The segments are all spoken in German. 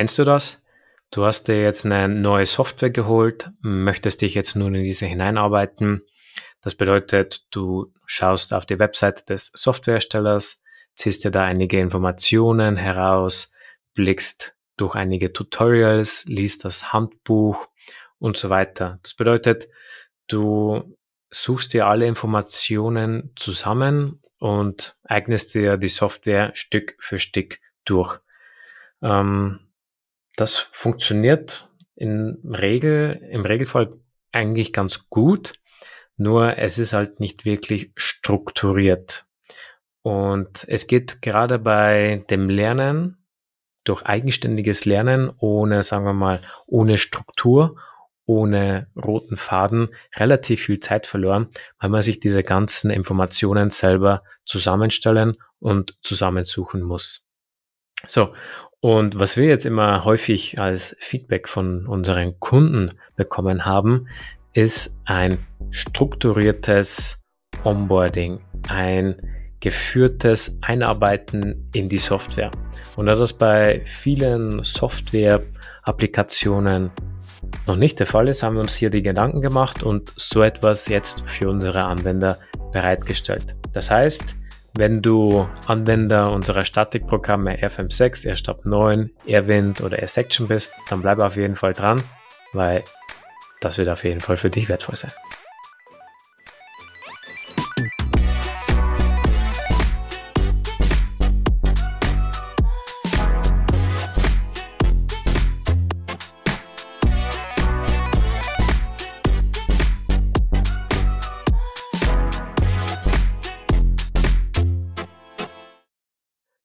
Kennst du das? Du hast dir jetzt eine neue Software geholt, möchtest dich jetzt nun in diese hineinarbeiten. Das bedeutet, du schaust auf die Webseite des Softwareherstellers, ziehst dir da einige Informationen heraus, blickst durch einige Tutorials, liest das Handbuch und so weiter. Das bedeutet, du suchst dir alle Informationen zusammen und eignest dir die Software Stück für Stück durch. Ähm, das funktioniert in Regel, im Regelfall eigentlich ganz gut, nur es ist halt nicht wirklich strukturiert. Und es geht gerade bei dem Lernen durch eigenständiges Lernen ohne, sagen wir mal, ohne Struktur, ohne roten Faden relativ viel Zeit verloren, weil man sich diese ganzen Informationen selber zusammenstellen und zusammensuchen muss. So, und was wir jetzt immer häufig als Feedback von unseren Kunden bekommen haben, ist ein strukturiertes Onboarding, ein geführtes Einarbeiten in die Software. Und da das bei vielen Software-Applikationen noch nicht der Fall ist, haben wir uns hier die Gedanken gemacht und so etwas jetzt für unsere Anwender bereitgestellt. Das heißt, wenn du Anwender unserer Statikprogramme FM6, AirStab9, AirWind oder AirSection bist, dann bleib auf jeden Fall dran, weil das wird auf jeden Fall für dich wertvoll sein.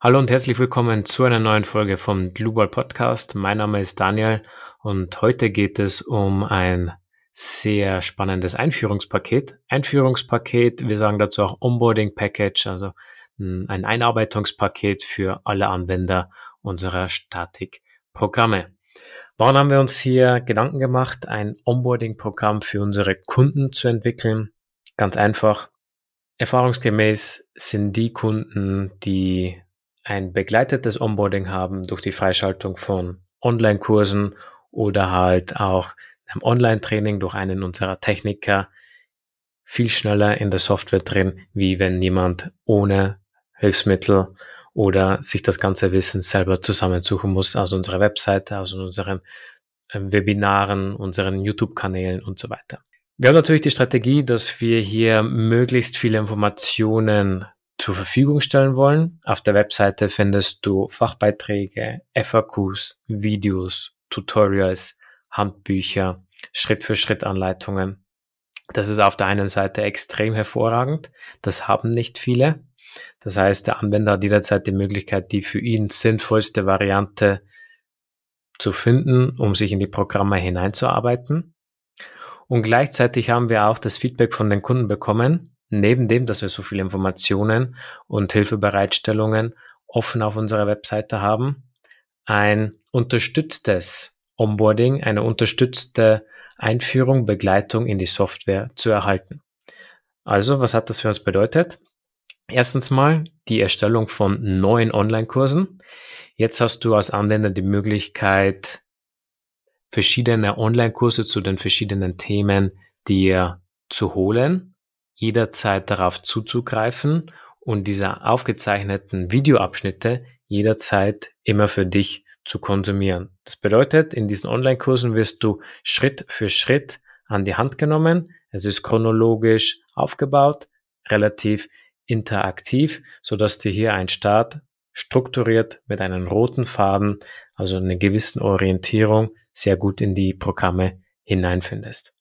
Hallo und herzlich willkommen zu einer neuen Folge vom Global Podcast. Mein Name ist Daniel und heute geht es um ein sehr spannendes Einführungspaket. Einführungspaket, wir sagen dazu auch Onboarding Package, also ein Einarbeitungspaket für alle Anwender unserer Statikprogramme. Warum haben wir uns hier Gedanken gemacht, ein Onboarding-Programm für unsere Kunden zu entwickeln? Ganz einfach. Erfahrungsgemäß sind die Kunden, die ein begleitetes Onboarding haben durch die Freischaltung von Online-Kursen oder halt auch einem Online-Training durch einen unserer Techniker viel schneller in der Software drin, wie wenn jemand ohne Hilfsmittel oder sich das ganze Wissen selber zusammensuchen muss aus unserer Webseite, aus unseren äh, Webinaren, unseren YouTube-Kanälen und so weiter. Wir haben natürlich die Strategie, dass wir hier möglichst viele Informationen zur Verfügung stellen wollen. Auf der Webseite findest du Fachbeiträge, FAQs, Videos, Tutorials, Handbücher, Schritt-für-Schritt-Anleitungen. Das ist auf der einen Seite extrem hervorragend. Das haben nicht viele. Das heißt, der Anwender hat jederzeit die Möglichkeit, die für ihn sinnvollste Variante zu finden, um sich in die Programme hineinzuarbeiten. Und gleichzeitig haben wir auch das Feedback von den Kunden bekommen, neben dem, dass wir so viele Informationen und Hilfebereitstellungen offen auf unserer Webseite haben, ein unterstütztes Onboarding, eine unterstützte Einführung, Begleitung in die Software zu erhalten. Also, was hat das für uns bedeutet? Erstens mal die Erstellung von neuen Online-Kursen. Jetzt hast du als Anwender die Möglichkeit, verschiedene Online-Kurse zu den verschiedenen Themen dir zu holen jederzeit darauf zuzugreifen und diese aufgezeichneten Videoabschnitte jederzeit immer für dich zu konsumieren. Das bedeutet, in diesen Online-Kursen wirst du Schritt für Schritt an die Hand genommen. Es ist chronologisch aufgebaut, relativ interaktiv, sodass dir hier ein Start strukturiert mit einem roten Faden, also einer gewissen Orientierung, sehr gut in die Programme hineinfindest.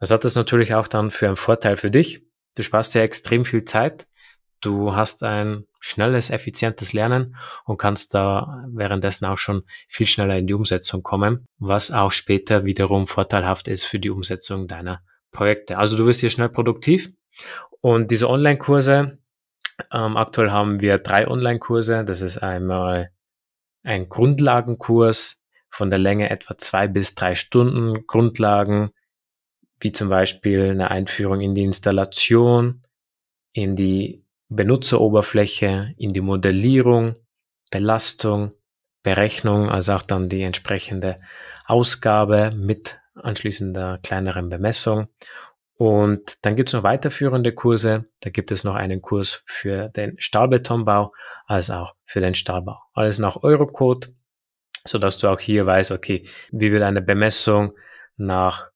Was hat das natürlich auch dann für einen Vorteil für dich? Du sparst dir extrem viel Zeit. Du hast ein schnelles, effizientes Lernen und kannst da währenddessen auch schon viel schneller in die Umsetzung kommen, was auch später wiederum vorteilhaft ist für die Umsetzung deiner Projekte. Also du wirst hier schnell produktiv und diese Online-Kurse, ähm, aktuell haben wir drei Online-Kurse. Das ist einmal ein Grundlagenkurs von der Länge etwa zwei bis drei Stunden Grundlagen wie zum Beispiel eine Einführung in die Installation, in die Benutzeroberfläche, in die Modellierung, Belastung, Berechnung, also auch dann die entsprechende Ausgabe mit anschließender kleineren Bemessung. Und dann gibt es noch weiterführende Kurse. Da gibt es noch einen Kurs für den Stahlbetonbau als auch für den Stahlbau. Alles nach Eurocode, sodass du auch hier weißt, okay, wie will eine Bemessung nach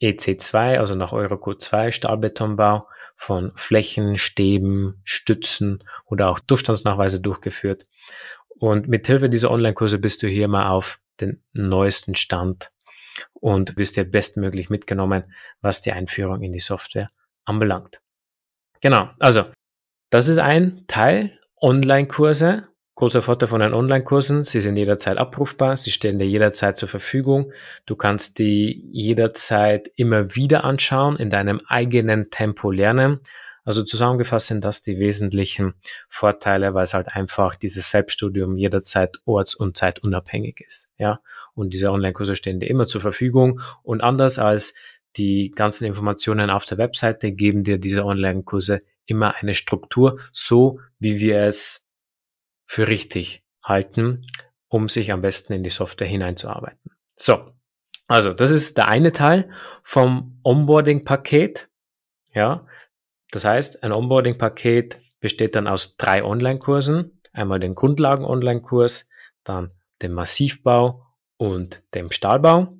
EC2, also nach Eurocode 2 Stahlbetonbau, von Flächen, Stäben, Stützen oder auch Durchstandsnachweise durchgeführt. Und mit Hilfe dieser Online-Kurse bist du hier mal auf den neuesten Stand und wirst dir bestmöglich mitgenommen, was die Einführung in die Software anbelangt. Genau, also das ist ein Teil Online-Kurse Großer Vorteil von den Online-Kursen, sie sind jederzeit abrufbar, sie stehen dir jederzeit zur Verfügung. Du kannst die jederzeit immer wieder anschauen, in deinem eigenen Tempo lernen. Also zusammengefasst sind das die wesentlichen Vorteile, weil es halt einfach dieses Selbststudium jederzeit orts- und zeitunabhängig ist. Ja, und diese Online-Kurse stehen dir immer zur Verfügung und anders als die ganzen Informationen auf der Webseite geben dir diese Online-Kurse immer eine Struktur, so wie wir es für richtig halten, um sich am besten in die Software hineinzuarbeiten. So, also das ist der eine Teil vom Onboarding-Paket. Ja, das heißt, ein Onboarding-Paket besteht dann aus drei Online-Kursen. Einmal den Grundlagen-Online-Kurs, dann dem Massivbau und dem Stahlbau.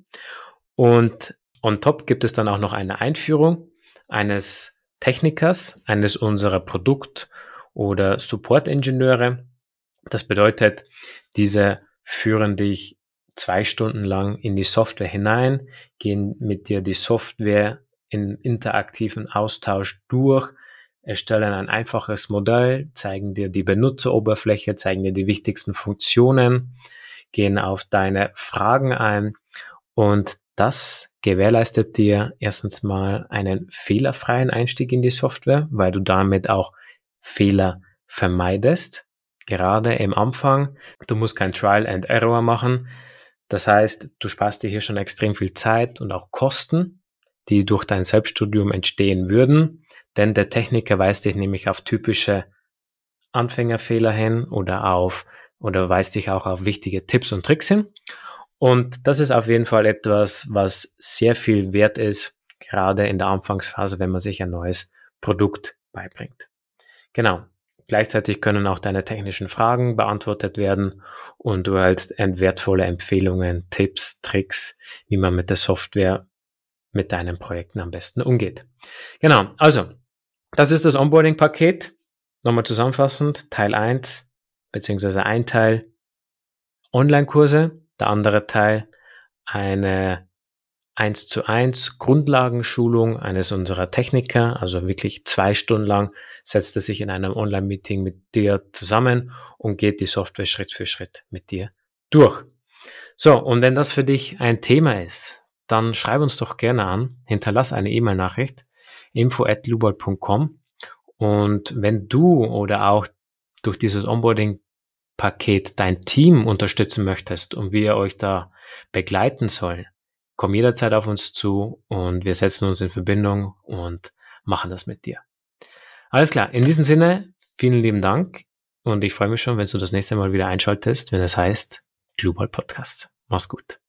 Und on top gibt es dann auch noch eine Einführung eines Technikers, eines unserer Produkt- oder Support-Ingenieure das bedeutet, diese führen dich zwei Stunden lang in die Software hinein, gehen mit dir die Software in interaktiven Austausch durch, erstellen ein einfaches Modell, zeigen dir die Benutzeroberfläche, zeigen dir die wichtigsten Funktionen, gehen auf deine Fragen ein und das gewährleistet dir erstens mal einen fehlerfreien Einstieg in die Software, weil du damit auch Fehler vermeidest gerade im Anfang. Du musst kein Trial and Error machen. Das heißt, du sparst dir hier schon extrem viel Zeit und auch Kosten, die durch dein Selbststudium entstehen würden. Denn der Techniker weist dich nämlich auf typische Anfängerfehler hin oder auf oder weist dich auch auf wichtige Tipps und Tricks hin. Und das ist auf jeden Fall etwas, was sehr viel wert ist, gerade in der Anfangsphase, wenn man sich ein neues Produkt beibringt. Genau. Gleichzeitig können auch deine technischen Fragen beantwortet werden und du erhältst wertvolle Empfehlungen, Tipps, Tricks, wie man mit der Software mit deinen Projekten am besten umgeht. Genau, also das ist das Onboarding-Paket. Nochmal zusammenfassend, Teil 1 beziehungsweise ein Teil Online-Kurse, der andere Teil eine eins zu eins Grundlagenschulung eines unserer Techniker, also wirklich zwei Stunden lang setzt er sich in einem Online-Meeting mit dir zusammen und geht die Software Schritt für Schritt mit dir durch. So, und wenn das für dich ein Thema ist, dann schreib uns doch gerne an, hinterlass eine E-Mail-Nachricht, info.lubold.com und wenn du oder auch durch dieses Onboarding-Paket dein Team unterstützen möchtest und wir euch da begleiten sollen, komm jederzeit auf uns zu und wir setzen uns in Verbindung und machen das mit dir. Alles klar, in diesem Sinne, vielen lieben Dank und ich freue mich schon, wenn du das nächste Mal wieder einschaltest, wenn es heißt Global Podcast. Mach's gut.